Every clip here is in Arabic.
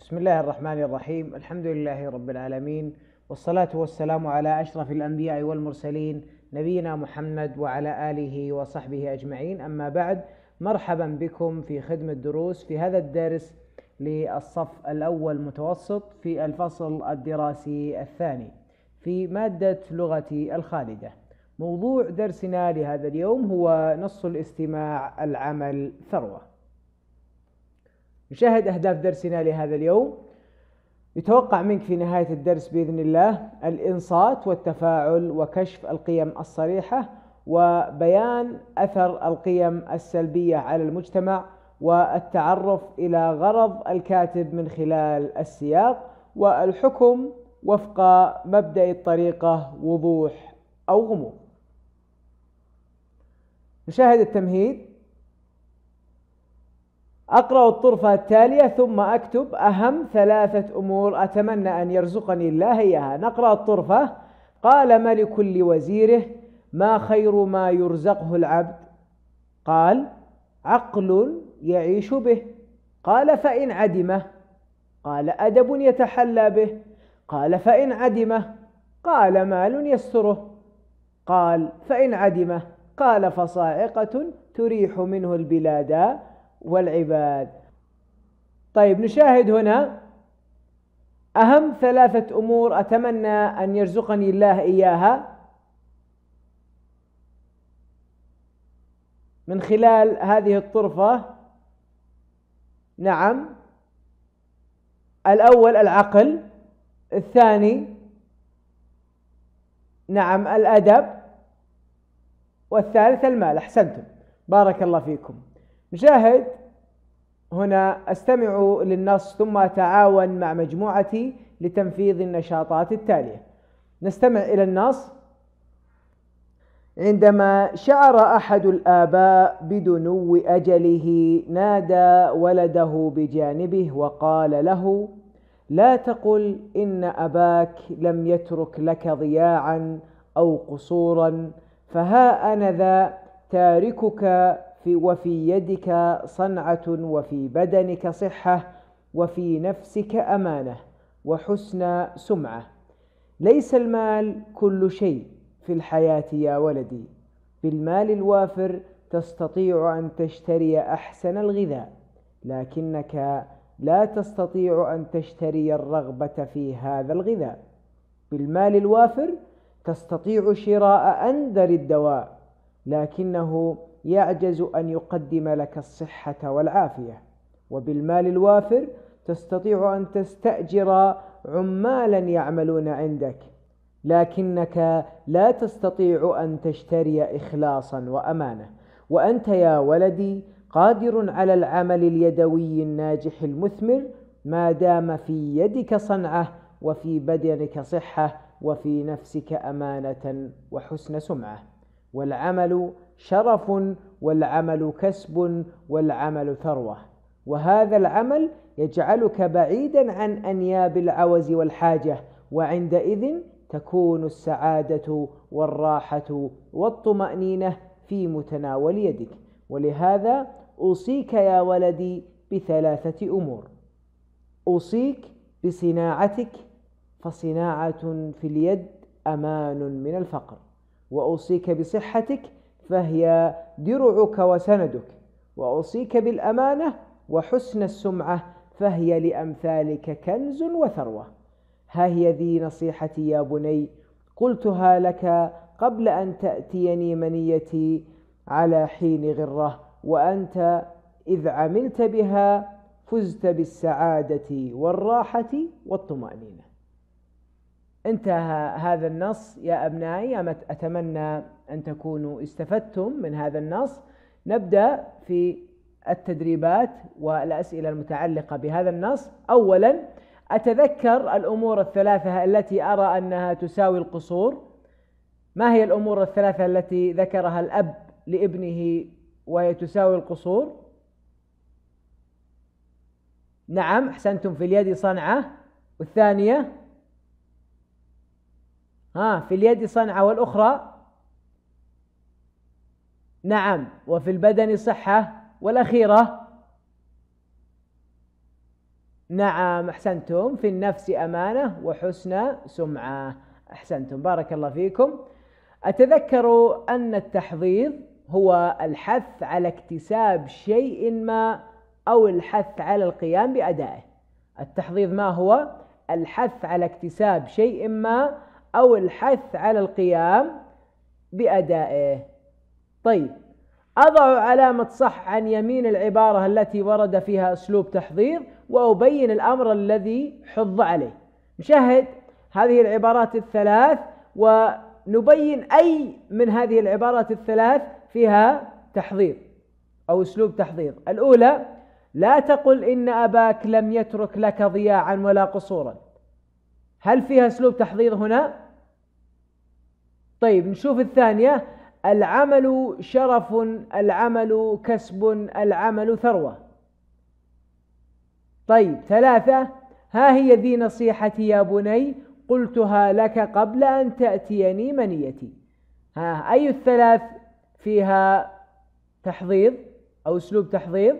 بسم الله الرحمن الرحيم الحمد لله رب العالمين والصلاة والسلام على أشرف الأنبياء والمرسلين نبينا محمد وعلى آله وصحبه أجمعين أما بعد مرحبا بكم في خدمة دروس في هذا الدرس للصف الأول متوسط في الفصل الدراسي الثاني في مادة لغتي الخالدة موضوع درسنا لهذا اليوم هو نص الاستماع العمل ثروة نشاهد أهداف درسنا لهذا اليوم يتوقع منك في نهاية الدرس بإذن الله الإنصات والتفاعل وكشف القيم الصريحة وبيان أثر القيم السلبية على المجتمع والتعرف إلى غرض الكاتب من خلال السياق والحكم وفق مبدأ الطريقة وضوح أو غموض نشاهد التمهيد أقرأ الطرفة التالية ثم أكتب أهم ثلاثة أمور أتمنى أن يرزقني الله إياها نقرأ الطرفة قال ملك لوزيره ما خير ما يرزقه العبد قال عقل يعيش به قال فإن عدمه قال أدب يتحلى به قال فإن عدمه قال مال يستره قال فإن عدمه قال فصاعقة تريح منه البلاد والعباد طيب نشاهد هنا أهم ثلاثة أمور أتمنى أن يرزقني الله إياها من خلال هذه الطرفة نعم الأول العقل الثاني نعم الأدب والثالث المال أحسنتم بارك الله فيكم مشاهد هنا استمع للنص ثم تعاون مع مجموعتي لتنفيذ النشاطات التالية نستمع إلى النص عندما شعر أحد الآباء بدنو أجله نادى ولده بجانبه وقال له لا تقل إن أباك لم يترك لك ضياعا أو قصورا فها أنا ذا تاركك في وفي يدك صنعة وفي بدنك صحة وفي نفسك أمانة وحسن سمعة ليس المال كل شيء في الحياة يا ولدي بالمال الوافر تستطيع أن تشتري أحسن الغذاء لكنك لا تستطيع أن تشتري الرغبة في هذا الغذاء بالمال الوافر تستطيع شراء أندر الدواء لكنه يعجز أن يقدم لك الصحة والعافية وبالمال الوافر تستطيع أن تستأجر عمالا يعملون عندك لكنك لا تستطيع أن تشتري إخلاصا وأمانة وأنت يا ولدي قادر على العمل اليدوي الناجح المثمر ما دام في يدك صنعه وفي بدنك صحه وفي نفسك امانه وحسن سمعه والعمل شرف والعمل كسب والعمل ثروه وهذا العمل يجعلك بعيدا عن انياب العوز والحاجه وعندئذ تكون السعاده والراحه والطمانينه في متناول يدك ولهذا اوصيك يا ولدي بثلاثه امور اوصيك بصناعتك فصناعه في اليد امان من الفقر واوصيك بصحتك فهي درعك وسندك وأوصيك بالأمانة وحسن السمعة فهي لأمثالك كنز وثروة ها هي ذي نصيحتي يا بني قلتها لك قبل أن تأتيني منيتي على حين غرة وأنت إذ عملت بها فزت بالسعادة والراحة والطمأنينة انتهى هذا النص يا أبنائي أتمنى أن تكونوا استفدتم من هذا النص نبدأ في التدريبات والأسئلة المتعلقة بهذا النص أولا أتذكر الأمور الثلاثة التي أرى أنها تساوي القصور ما هي الأمور الثلاثة التي ذكرها الأب لابنه وهي تساوي القصور نعم أحسنتم في اليد صنعة والثانية ها في اليد صنعة والأخرى نعم وفي البدن صحة والأخيرة نعم أحسنتم في النفس أمانة وحسن سمعة أحسنتم بارك الله فيكم أتذكر أن التحضيض هو الحث على اكتساب شيء ما أو الحث على القيام بأدائه التحضيض ما هو؟ الحث على اكتساب شيء ما أو الحث على القيام بأدائه طيب أضع علامة صح عن يمين العبارة التي ورد فيها أسلوب تحضير وأبين الأمر الذي حض عليه نشاهد هذه العبارات الثلاث ونبين أي من هذه العبارات الثلاث فيها تحضير أو أسلوب تحضير الأولى لا تقل إن أباك لم يترك لك ضياعا ولا قصورا هل فيها اسلوب تحضيض هنا؟ طيب نشوف الثانية العمل شرف العمل كسب العمل ثروة طيب ثلاثة ها هي ذي نصيحتي يا بني قلتها لك قبل أن تأتيني منيتي ها أي الثلاث فيها تحضيض أو أسلوب تحضيض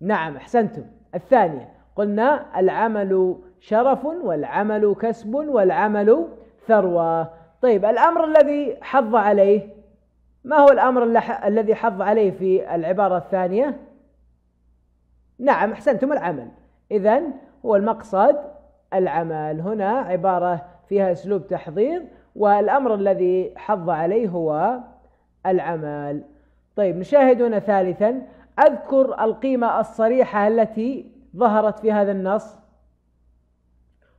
نعم أحسنتم الثانية قلنا العمل شرف والعمل كسب والعمل ثروة طيب الأمر الذي حض عليه ما هو الأمر الذي حض عليه في العبارة الثانية نعم أحسنتم العمل إذا هو المقصد العمل هنا عبارة فيها أسلوب تحضير والأمر الذي حض عليه هو العمل طيب نشاهد هنا ثالثا أذكر القيمة الصريحة التي ظهرت في هذا النص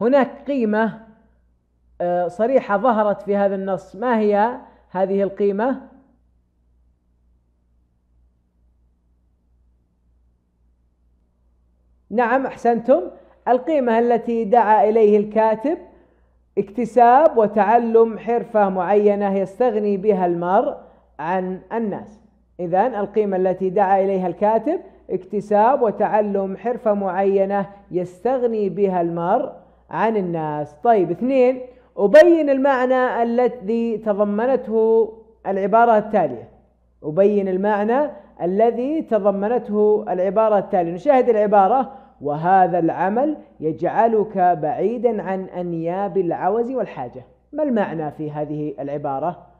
هناك قيمة آه، صريحة ظهرت في هذا النص ما هي هذه القيمة نعم أحسنتم القيمة التي دعا إليه الكاتب اكتساب وتعلم حرفة معينة يستغني بها المرء عن الناس إذا القيمة التي دعا إليها الكاتب اكتساب وتعلم حرفة معينة يستغني بها المرء عن الناس طيب اثنين أبين المعنى الذي تضمنته العبارة التالية أبين المعنى الذي تضمنته العبارة التالية نشاهد العبارة وهذا العمل يجعلك بعيدا عن أنياب العوز والحاجة ما المعنى في هذه العبارة؟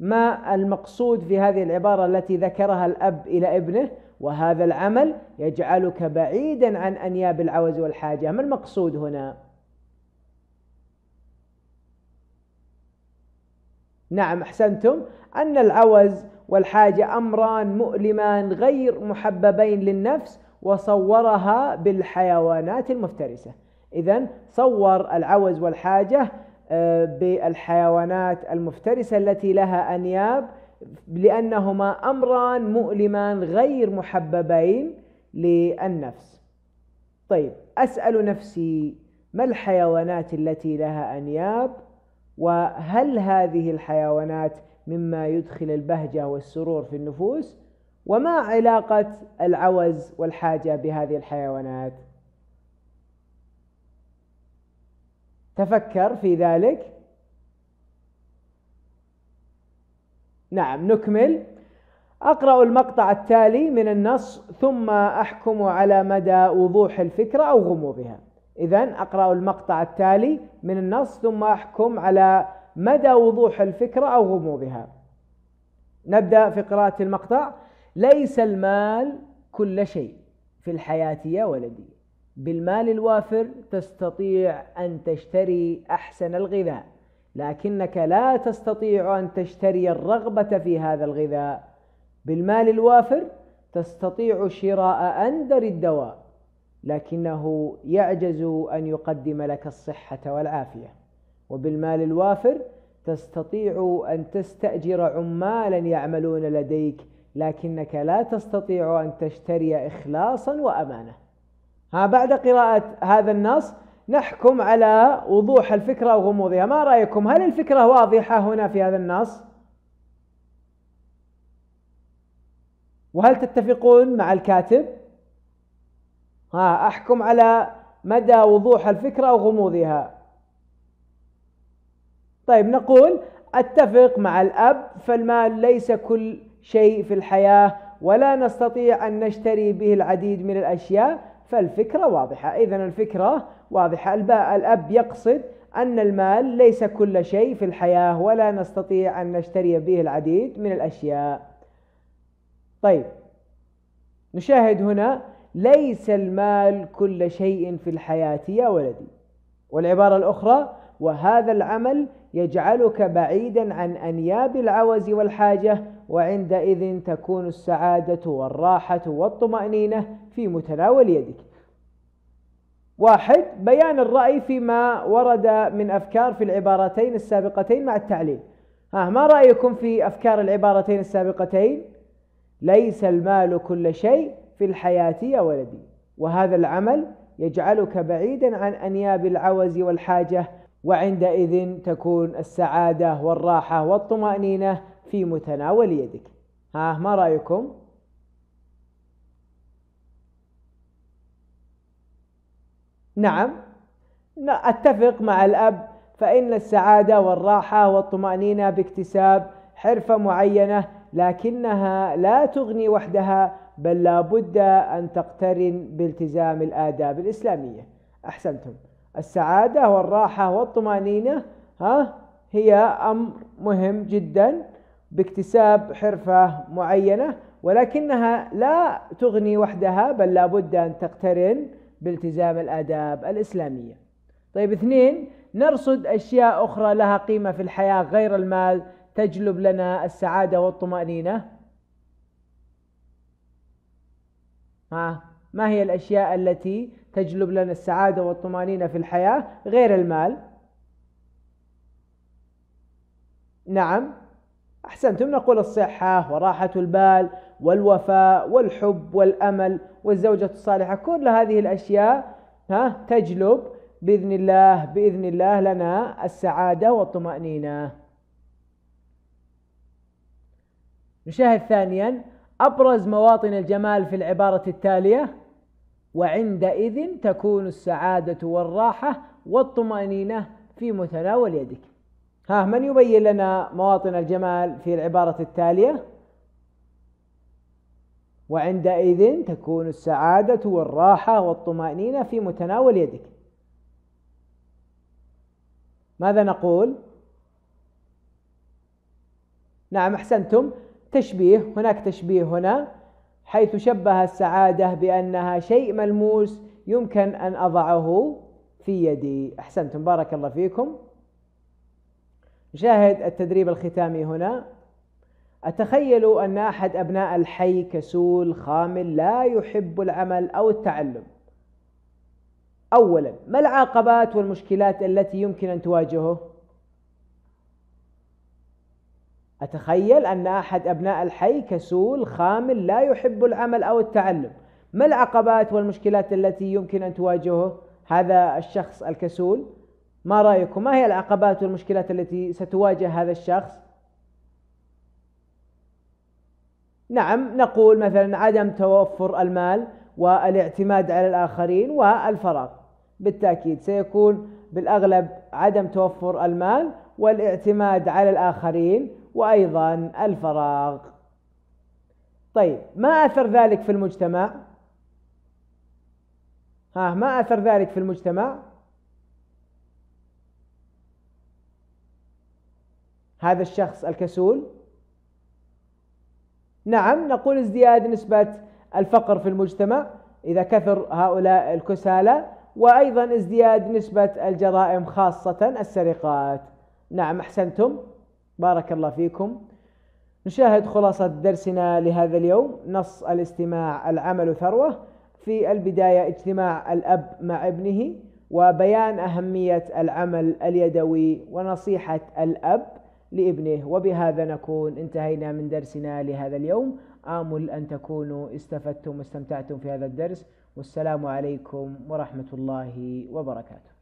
ما المقصود في هذه العبارة التي ذكرها الأب إلى ابنه وهذا العمل يجعلك بعيدا عن أنياب العوز والحاجة ما المقصود هنا؟ نعم أحسنتم أن العوز والحاجة أمران مؤلمان غير محببين للنفس وصورها بالحيوانات المفترسة إذا صور العوز والحاجة بالحيوانات المفترسة التي لها أنياب لأنهما أمران مؤلمان غير محببين للنفس طيب أسأل نفسي ما الحيوانات التي لها أنياب وهل هذه الحيوانات مما يدخل البهجة والسرور في النفوس وما علاقة العوز والحاجة بهذه الحيوانات تفكر في ذلك نعم نكمل اقرا المقطع التالي من النص ثم احكم على مدى وضوح الفكره او غموضها اذا اقرا المقطع التالي من النص ثم احكم على مدى وضوح الفكره او غموضها نبدا في قراءه المقطع ليس المال كل شيء في الحياه يا ولدي بالمال الوافر تستطيع أن تشتري أحسن الغذاء لكنك لا تستطيع أن تشتري الرغبة في هذا الغذاء بالمال الوافر تستطيع شراء أندر الدواء لكنه يعجز أن يقدم لك الصحة والعافية وبالمال الوافر تستطيع أن تستأجر عمالا يعملون لديك لكنك لا تستطيع أن تشتري إخلاصا وأمانة ها بعد قراءة هذا النص نحكم على وضوح الفكرة وغموضها ما رأيكم هل الفكرة واضحة هنا في هذا النص وهل تتفقون مع الكاتب ها أحكم على مدى وضوح الفكرة وغموضها طيب نقول أتفق مع الأب فالمال ليس كل شيء في الحياة ولا نستطيع أن نشتري به العديد من الأشياء فالفكرة واضحة إذا الفكرة واضحة الأب يقصد أن المال ليس كل شيء في الحياة ولا نستطيع أن نشتري به العديد من الأشياء طيب نشاهد هنا ليس المال كل شيء في الحياة يا ولدي والعبارة الأخرى وهذا العمل يجعلك بعيدا عن أنياب العوز والحاجة وعندئذ تكون السعادة والراحة والطمأنينة في متناول يدك. واحد بيان الرأي فيما ورد من أفكار في العبارتين السابقتين مع التعليل. ها ما رأيكم في أفكار العبارتين السابقتين؟ ليس المال كل شيء في الحياة يا ولدي، وهذا العمل يجعلك بعيدا عن أنياب العوز والحاجة وعندئذ تكون السعادة والراحة والطمأنينة في متناول يدك ها ما رأيكم؟ نعم أتفق مع الأب فإن السعادة والراحة والطمأنينة باكتساب حرفة معينة لكنها لا تغني وحدها بل لابد أن تقترن بالتزام الآداب الإسلامية أحسنتم السعادة والراحة والطمأنينة ها هي أمر مهم جدا باكتساب حرفة معينة ولكنها لا تغني وحدها بل لابد أن تقترن بالتزام الآداب الإسلامية طيب اثنين نرصد أشياء أخرى لها قيمة في الحياة غير المال تجلب لنا السعادة والطمأنينة ها ما هي الأشياء التي تجلب لنا السعادة والطمأنينة في الحياة غير المال نعم أحسنتم نقول الصحة وراحة البال والوفاء والحب والأمل والزوجة الصالحة كل هذه الأشياء ها تجلب بإذن الله بإذن الله لنا السعادة والطمأنينة نشاهد ثانيا أبرز مواطن الجمال في العبارة التالية وعندئذ تكون السعادة والراحة والطمأنينة في متناول يدك ها من يبين لنا مواطن الجمال في العبارة التالية وعندئذ تكون السعادة والراحة والطمأنينة في متناول يدك ماذا نقول؟ نعم أحسنتم تشبيه هناك تشبيه هنا حيث شبه السعادة بأنها شيء ملموس يمكن أن أضعه في يدي أحسنتم بارك الله فيكم شاهد التدريب الختامي هنا أتخيل أن أحد أبناء الحي كسول خامل لا يحب العمل أو التعلم أولا ما العقبات والمشكلات التي يمكن أن تواجهه؟ أتخيل أن أحد أبناء الحي كسول خامل لا يحب العمل أو التعلم ما العقبات والمشكلات التي يمكن أن تواجهه هذا الشخص الكسول؟ ما رايكم ما هي العقبات والمشكلات التي ستواجه هذا الشخص نعم نقول مثلا عدم توفر المال والاعتماد على الاخرين والفراغ بالتاكيد سيكون بالاغلب عدم توفر المال والاعتماد على الاخرين وايضا الفراغ طيب ما اثر ذلك في المجتمع ها ما اثر ذلك في المجتمع هذا الشخص الكسول نعم نقول ازدياد نسبة الفقر في المجتمع إذا كثر هؤلاء الكسالى وأيضا ازدياد نسبة الجرائم خاصة السرقات نعم أحسنتم بارك الله فيكم نشاهد خلاصة درسنا لهذا اليوم نص الاستماع العمل ثروة في البداية اجتماع الأب مع ابنه وبيان أهمية العمل اليدوي ونصيحة الأب لابنه وبهذا نكون انتهينا من درسنا لهذا اليوم آمل أن تكونوا استفدتم واستمتعتم في هذا الدرس والسلام عليكم ورحمة الله وبركاته